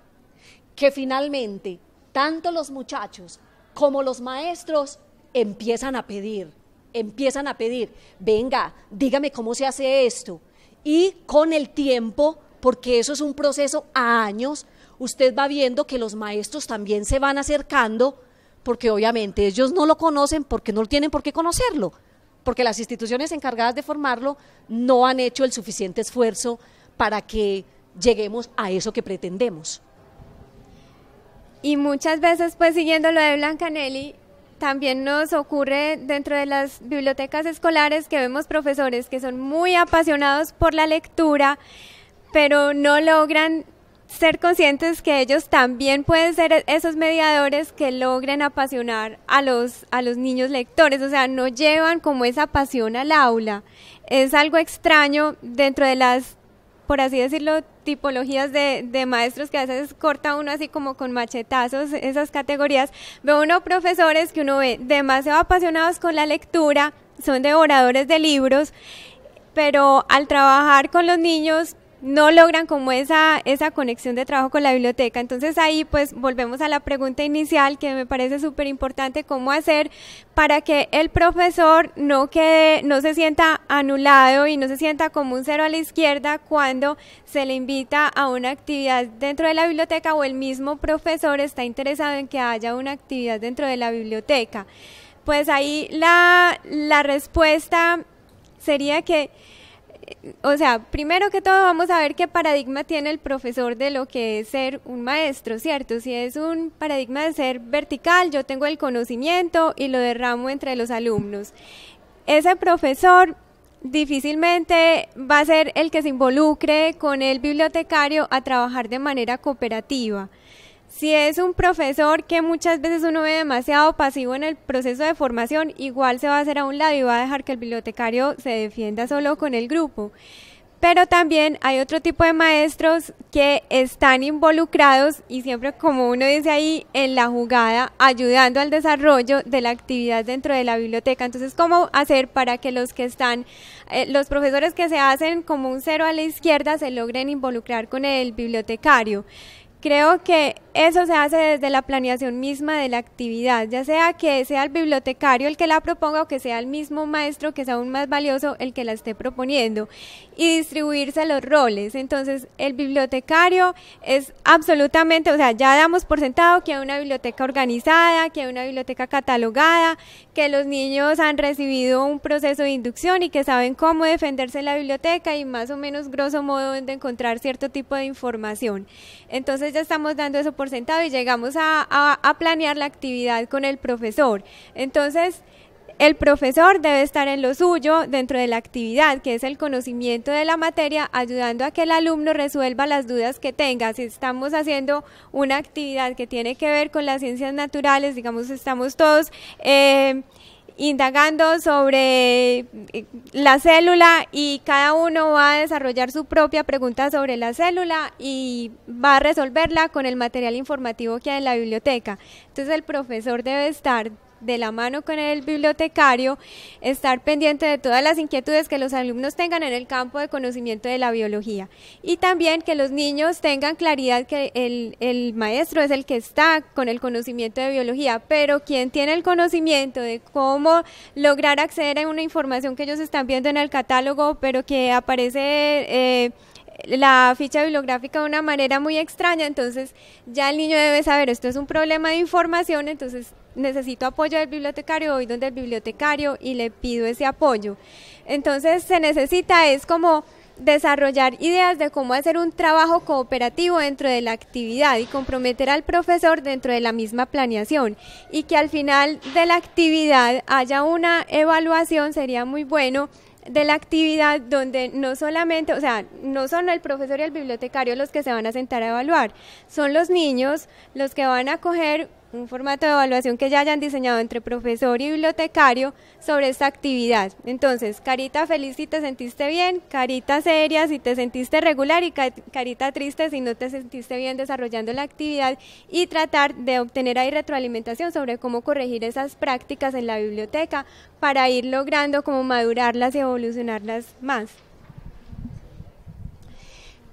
que finalmente tanto los muchachos como los maestros empiezan a pedir, empiezan a pedir, venga, dígame cómo se hace esto. Y con el tiempo, porque eso es un proceso a años, usted va viendo que los maestros también se van acercando, porque obviamente ellos no lo conocen, porque no tienen por qué conocerlo porque las instituciones encargadas de formarlo no han hecho el suficiente esfuerzo para que lleguemos a eso que pretendemos. Y muchas veces, pues siguiendo lo de Nelly, también nos ocurre dentro de las bibliotecas escolares que vemos profesores que son muy apasionados por la lectura, pero no logran ser conscientes que ellos también pueden ser esos mediadores que logren apasionar a los, a los niños lectores, o sea, no llevan como esa pasión al aula. Es algo extraño dentro de las, por así decirlo, tipologías de, de maestros que a veces corta uno así como con machetazos, esas categorías. Veo uno profesores que uno ve demasiado apasionados con la lectura, son devoradores de libros, pero al trabajar con los niños no logran como esa, esa conexión de trabajo con la biblioteca. Entonces ahí pues volvemos a la pregunta inicial que me parece súper importante, cómo hacer para que el profesor no quede, no se sienta anulado y no se sienta como un cero a la izquierda cuando se le invita a una actividad dentro de la biblioteca o el mismo profesor está interesado en que haya una actividad dentro de la biblioteca. Pues ahí la, la respuesta sería que o sea, primero que todo vamos a ver qué paradigma tiene el profesor de lo que es ser un maestro, ¿cierto? Si es un paradigma de ser vertical, yo tengo el conocimiento y lo derramo entre los alumnos. Ese profesor difícilmente va a ser el que se involucre con el bibliotecario a trabajar de manera cooperativa si es un profesor que muchas veces uno ve demasiado pasivo en el proceso de formación, igual se va a hacer a un lado y va a dejar que el bibliotecario se defienda solo con el grupo. Pero también hay otro tipo de maestros que están involucrados y siempre, como uno dice ahí, en la jugada, ayudando al desarrollo de la actividad dentro de la biblioteca. Entonces, ¿cómo hacer para que los que están, eh, los profesores que se hacen como un cero a la izquierda, se logren involucrar con el bibliotecario? Creo que eso se hace desde la planeación misma de la actividad, ya sea que sea el bibliotecario el que la proponga o que sea el mismo maestro, que es aún más valioso, el que la esté proponiendo, y distribuirse los roles. Entonces, el bibliotecario es absolutamente, o sea, ya damos por sentado que hay una biblioteca organizada, que hay una biblioteca catalogada, que los niños han recibido un proceso de inducción y que saben cómo defenderse en la biblioteca y más o menos grosso modo de encontrar cierto tipo de información. Entonces, ya estamos dando eso por sentado y llegamos a, planear la actividad con el profesor. Entonces, el profesor debe estar en lo suyo dentro de la actividad, que es el conocimiento de la materia, ayudando a que el alumno resuelva las dudas que tenga. Si estamos haciendo una actividad que tiene que ver con las ciencias naturales, digamos, estamos todos... Eh, indagando sobre eh, la célula y cada uno va a desarrollar su propia pregunta sobre la célula y va a resolverla con el material informativo que hay en la biblioteca. Entonces el profesor debe estar de la mano con el bibliotecario, estar pendiente de todas las inquietudes que los alumnos tengan en el campo de conocimiento de la biología. Y también que los niños tengan claridad que el, maestro es el que está con el conocimiento de biología, pero quien tiene el conocimiento de cómo lograr acceder a una información que ellos están viendo en el catálogo, pero que aparece... Eh, la ficha bibliográfica de una manera muy extraña, entonces ya el niño debe saber, esto es un problema de información, entonces necesito apoyo del bibliotecario, voy donde el bibliotecario y le pido ese apoyo. Entonces se necesita, es como desarrollar ideas de cómo hacer un trabajo cooperativo dentro de la actividad y comprometer al profesor dentro de la misma planeación y que al final de la actividad haya una evaluación sería muy bueno de la actividad donde no solamente, o sea, no son el profesor y el bibliotecario los que se van a sentar a evaluar, son los niños los que van a coger un formato de evaluación que ya hayan diseñado entre profesor y bibliotecario sobre esta actividad. Entonces, carita feliz si te sentiste bien, carita seria si te sentiste regular y carita triste si no te sentiste bien desarrollando la actividad y tratar de obtener ahí retroalimentación sobre cómo corregir esas prácticas en la biblioteca para ir logrando como madurarlas y evolucionarlas más.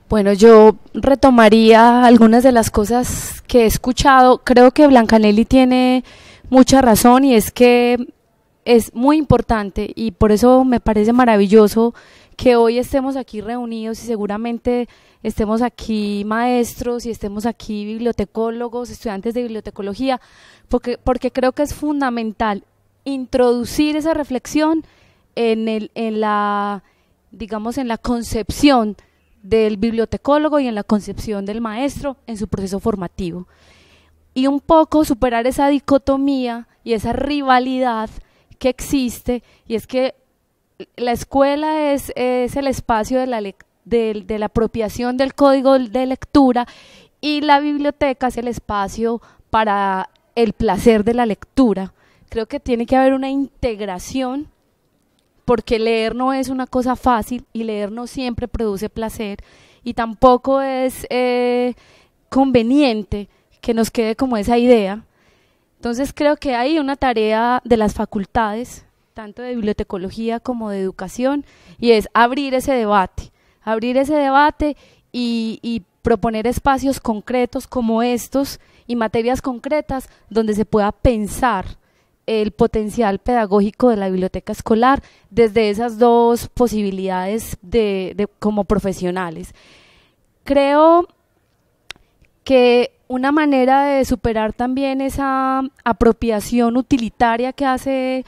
Bueno, yo retomaría algunas de las cosas que he escuchado. Creo que Blancanelli tiene mucha razón y es que es muy importante y por eso me parece maravilloso que hoy estemos aquí reunidos y seguramente estemos aquí maestros y estemos aquí bibliotecólogos, estudiantes de bibliotecología, porque, porque creo que es fundamental introducir esa reflexión en, el, en la, digamos, en la concepción del bibliotecólogo y en la concepción del maestro en su proceso formativo. Y un poco superar esa dicotomía y esa rivalidad que existe, y es que la escuela es, el espacio de la, de la apropiación del código de lectura y la biblioteca es el espacio para el placer de la lectura. Creo que tiene que haber una integración porque leer no es una cosa fácil y leer no siempre produce placer y tampoco es eh, conveniente que nos quede como esa idea. Entonces creo que hay una tarea de las facultades, tanto de bibliotecología como de educación, y es abrir ese debate, abrir ese debate y, y proponer espacios concretos como estos y materias concretas donde se pueda pensar el potencial pedagógico de la biblioteca escolar desde esas dos posibilidades de, como profesionales. Creo que una manera de superar también esa apropiación utilitaria que hace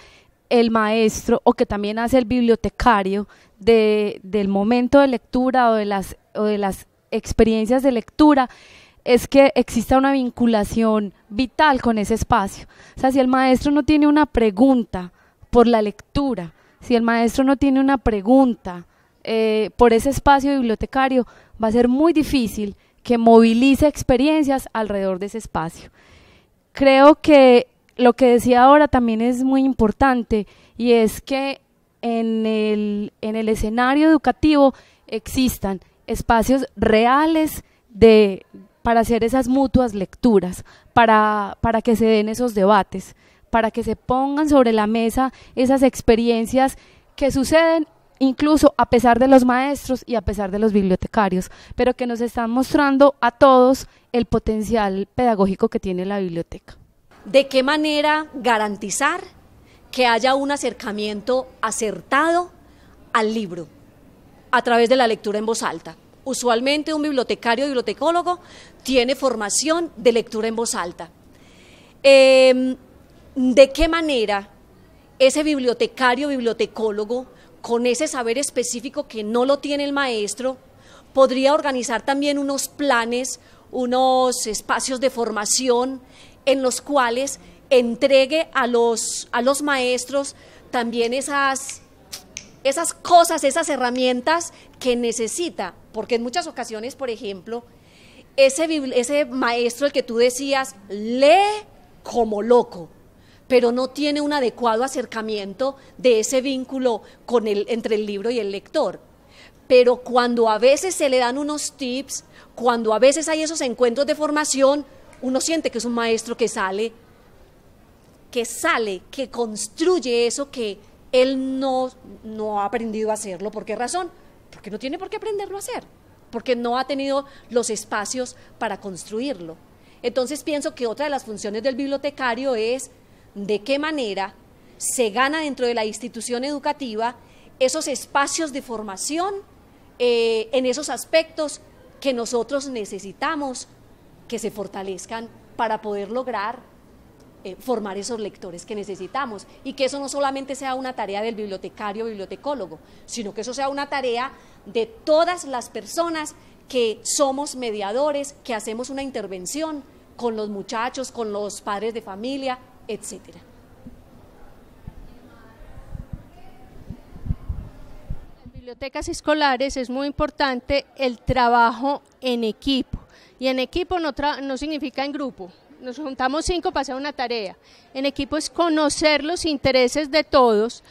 el maestro o que también hace el bibliotecario del momento de lectura o de las, o de las experiencias de lectura es que exista una vinculación vital con ese espacio. O sea, si el maestro no tiene una pregunta por la lectura, si el maestro no tiene una pregunta eh, por ese espacio bibliotecario, va a ser muy difícil que movilice experiencias alrededor de ese espacio. Creo que lo que decía ahora también es muy importante y es que en el, en el escenario educativo existan espacios reales de, para hacer esas mutuas lecturas, para, para que se den esos debates, para que se pongan sobre la mesa esas experiencias que suceden incluso a pesar de los maestros y a pesar de los bibliotecarios, pero que nos están mostrando a todos el potencial pedagógico que tiene la biblioteca. ¿De qué manera garantizar que haya un acercamiento acertado al libro a través de la lectura en voz alta? Usualmente un bibliotecario o bibliotecólogo tiene formación de lectura en voz alta. Em, ¿De qué manera ese bibliotecario o bibliotecólogo, con ese saber específico que no lo tiene el maestro, podría organizar también unos planes, unos espacios de formación en los cuales entregue a los, a los maestros también esas, esas cosas, esas herramientas que necesita, porque en muchas ocasiones, por ejemplo, ese, maestro, el que tú decías, lee como loco, pero no tiene un adecuado acercamiento de ese vínculo entre el libro y el lector. Pero cuando a veces se le dan unos tips, cuando a veces hay esos encuentros de formación, uno siente que es un maestro que sale, que sale, que construye eso que él no, no ha aprendido a hacerlo. ¿Por qué razón? porque no tiene por qué aprenderlo a hacer, porque no ha tenido los espacios para construirlo. Entonces pienso que otra de las funciones del bibliotecario es de qué manera se gana dentro de la institución educativa esos espacios de formación eh, en esos aspectos que nosotros necesitamos que se fortalezcan para poder lograr eh, formar esos lectores que necesitamos y que eso no solamente sea una tarea del bibliotecario o bibliotecólogo, sino que eso sea una tarea de todas las personas que somos mediadores, que hacemos una intervención con los muchachos, con los padres de familia, etcétera. En bibliotecas escolares es muy importante el trabajo en equipo y en equipo no significa en grupo, nos juntamos cinco para hacer una tarea. En equipo es conocer los intereses de todos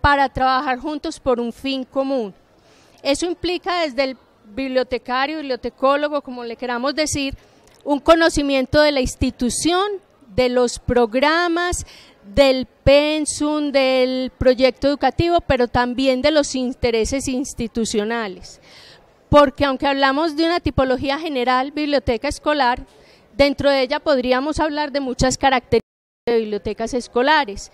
para trabajar juntos por un fin común. Eso implica desde el bibliotecario, bibliotecólogo, como le queramos decir, un conocimiento de la institución, de los programas, del pensum, del proyecto educativo, pero también de los intereses institucionales. Porque aunque hablamos de una tipología general, biblioteca escolar, Dentro de ella podríamos hablar de muchas características de bibliotecas escolares,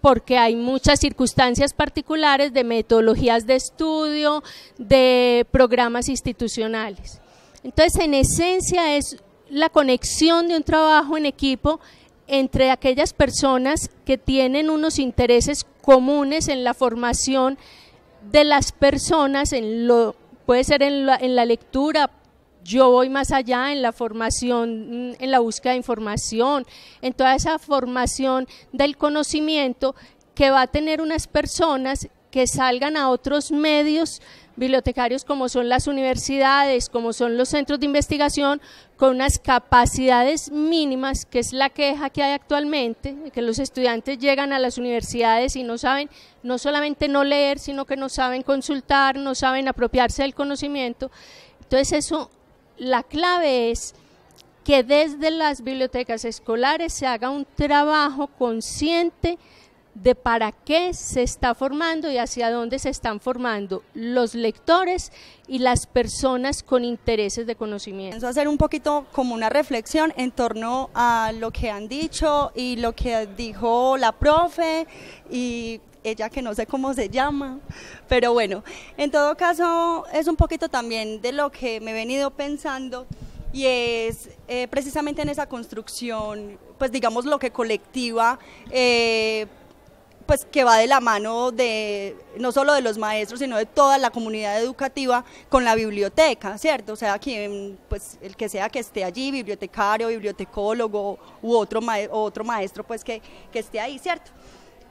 porque hay muchas circunstancias particulares de metodologías de estudio, de programas institucionales. Entonces, en esencia es la conexión de un trabajo en equipo entre aquellas personas que tienen unos intereses comunes en la formación de las personas, en lo, puede ser en la, en la lectura, yo voy más allá en la formación, mm, en la búsqueda de información, en toda esa formación del conocimiento que va a tener unas personas que salgan a otros medios bibliotecarios como son las universidades, como son los centros de investigación, con unas capacidades mínimas, que es la queja que hay actualmente, que los estudiantes llegan a las universidades y no saben no solamente no leer, sino que no saben consultar, no saben apropiarse del conocimiento. Entonces eso la clave es que desde las bibliotecas escolares se haga un trabajo consciente de para qué se está formando y hacia dónde se están formando los lectores y las personas con intereses de conocimiento. Pienso hacer un poquito como una reflexión en torno a lo que han dicho y lo que dijo la profe y ella que no sé cómo se llama, pero bueno, en todo caso es un poquito también de lo que me he venido pensando y es eh, precisamente en esa construcción, pues digamos lo que colectiva, eh, pues que va de la mano de no solo de los maestros, sino de toda la comunidad educativa con la biblioteca, ¿cierto? O sea, quien, pues el que sea que esté allí, bibliotecario, bibliotecólogo u otro, otro maestro, pues que, que esté ahí, ¿cierto?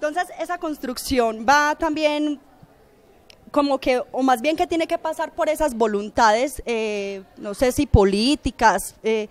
Entonces, esa construcción va también como que, o más bien que tiene que pasar por esas voluntades, eh, no sé si políticas, eh,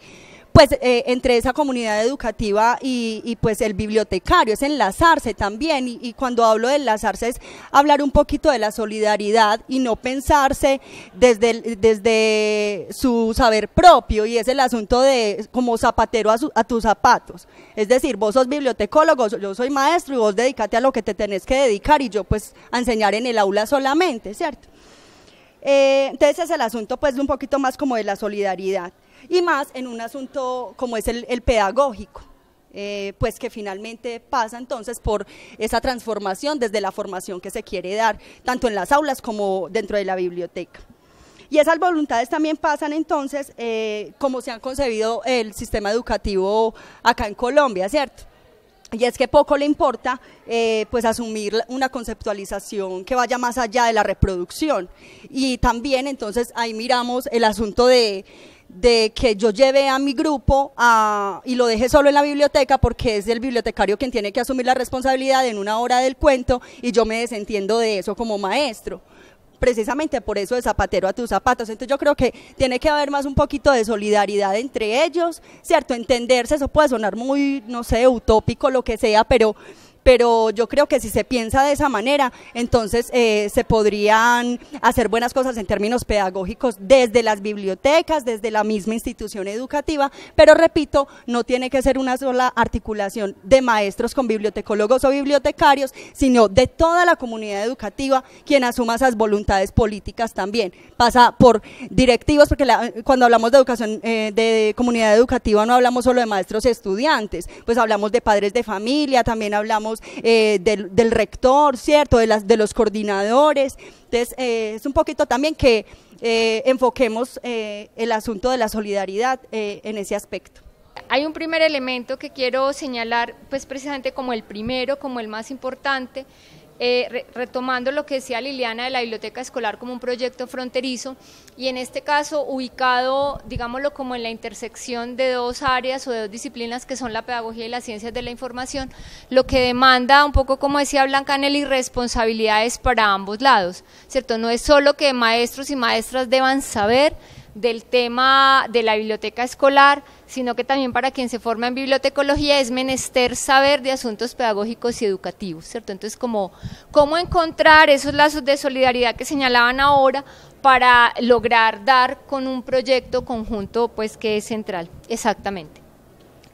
pues eh, entre esa comunidad educativa y, pues el bibliotecario, es enlazarse también y, cuando hablo de enlazarse es hablar un poquito de la solidaridad y no pensarse desde, desde su saber propio y es el asunto de como zapatero a, tus zapatos, es decir, vos sos bibliotecólogo, yo soy maestro y vos dedicate a lo que te tenés que dedicar y yo pues a enseñar en el aula solamente, ¿cierto? Eh, entonces es el asunto pues un poquito más como de la solidaridad y más en un asunto como es el, pedagógico. Eh, pues que finalmente pasa entonces por esa transformación desde la formación que se quiere dar, tanto en las aulas como dentro de la biblioteca. Y esas voluntades también pasan entonces eh, como se han concebido el sistema educativo acá en Colombia, ¿cierto? Y es que poco le importa eh, pues asumir una conceptualización que vaya más allá de la reproducción. Y también entonces ahí miramos el asunto de de que yo lleve a mi grupo y lo deje solo en la biblioteca porque es el bibliotecario quien tiene que asumir la responsabilidad en una hora del cuento y yo me desentiendo de eso como maestro precisamente por eso de zapatero a tus zapatos. Entonces yo creo que tiene que haber más un poquito de solidaridad entre ellos, ¿cierto? Entenderse, eso puede sonar muy, no sé, utópico, lo que sea, pero pero yo creo que si se piensa de esa manera, entonces eh, se podrían hacer buenas cosas en términos pedagógicos desde las bibliotecas, desde la misma institución educativa, pero repito, no tiene que ser una sola articulación de maestros con bibliotecólogos o bibliotecarios, sino de toda la comunidad educativa quien asuma esas voluntades políticas también. Pasa por directivos, porque cuando hablamos de educación, eh, de comunidad educativa no hablamos solo de maestros estudiantes, pues hablamos de padres de familia, también hablamos eh, del, rector, ¿cierto? De, los coordinadores. Entonces, eh, es un poquito también que eh, enfoquemos el asunto de la solidaridad en ese aspecto. Hay un primer elemento que quiero señalar, pues precisamente como el primero, como el más importante, eh, retomando lo que decía Liliana de la biblioteca escolar como un proyecto fronterizo y en este caso ubicado, digámoslo como en la intersección de dos áreas o de dos disciplinas que son la pedagogía y las ciencias de la información, lo que demanda un poco como decía Blanca Nelly, responsabilidades para ambos lados, ¿cierto? No es solo que maestros y maestras deban saber, del tema de la biblioteca escolar, sino que también para quien se forma en bibliotecología es menester saber de asuntos pedagógicos y educativos, ¿cierto? Entonces, como cómo encontrar esos lazos de solidaridad que señalaban ahora para lograr dar con un proyecto conjunto, pues que es central, exactamente.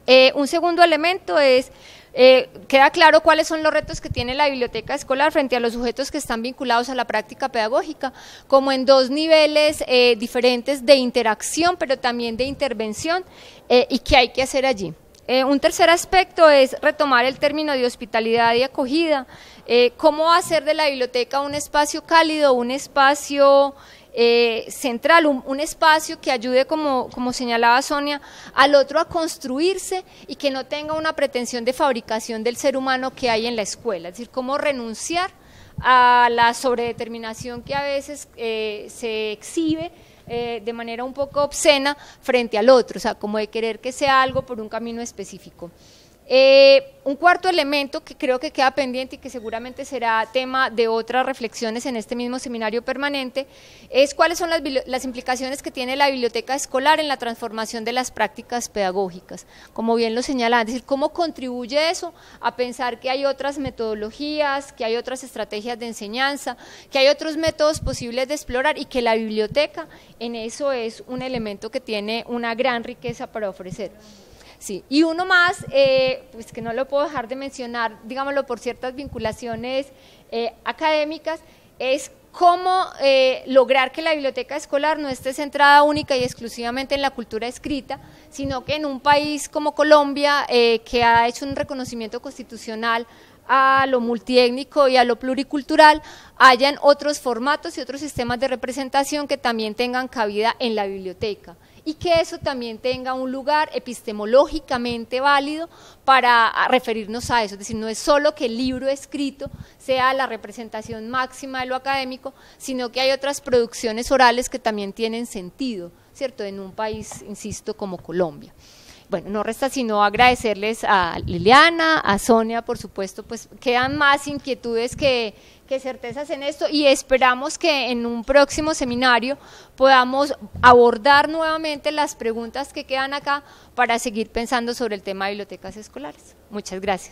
Eh, un segundo elemento es eh, queda claro cuáles son los retos que tiene la biblioteca escolar frente a los sujetos que están vinculados a la práctica pedagógica, como en dos niveles eh, diferentes de interacción, pero también de intervención, eh, y qué hay que hacer allí. un tercer aspecto es retomar el término de hospitalidad y acogida, cómo hacer de la biblioteca un espacio cálido, un espacio eh, central, un, espacio que ayude, como, señalaba Sonia, al otro a construirse y que no tenga una pretensión de fabricación del ser humano que hay en la escuela, es decir, cómo renunciar a la sobredeterminación que a veces eh, se exhibe eh, de manera un poco obscena frente al otro, o sea, como de querer que sea algo por un camino específico. Eh, un cuarto elemento que creo que queda pendiente y que seguramente será tema de otras reflexiones en este mismo seminario permanente es cuáles son las, las, implicaciones que tiene la biblioteca escolar en la transformación de las prácticas pedagógicas. Como bien lo señalaba, es decir, cómo contribuye eso a pensar que hay otras metodologías, que hay otras estrategias de enseñanza, que hay otros métodos posibles de explorar y que la biblioteca en eso es un elemento que tiene una gran riqueza para ofrecer. Sí, y uno más, eh, pues que no lo puedo dejar de mencionar, digámoslo por ciertas vinculaciones eh, académicas, es cómo eh, lograr que la biblioteca escolar no esté centrada única y exclusivamente en la cultura escrita, sino que en un país como Colombia, que ha hecho un reconocimiento constitucional a lo multiétnico y a lo pluricultural, hayan otros formatos y otros sistemas de representación que también tengan cabida en la biblioteca y que eso también tenga un lugar epistemológicamente válido para ah, referirnos a eso. Es decir, no es solo que el libro escrito sea la representación máxima de lo académico, sino que hay otras producciones orales que también tienen sentido, ¿cierto?, en un país, insisto, como Colombia bueno, no resta sino agradecerles a Liliana, a Sonia, por supuesto, pues quedan más inquietudes que, que certezas en esto y esperamos que en un próximo seminario podamos abordar nuevamente las preguntas que quedan acá para seguir pensando sobre el tema de bibliotecas escolares. Muchas gracias.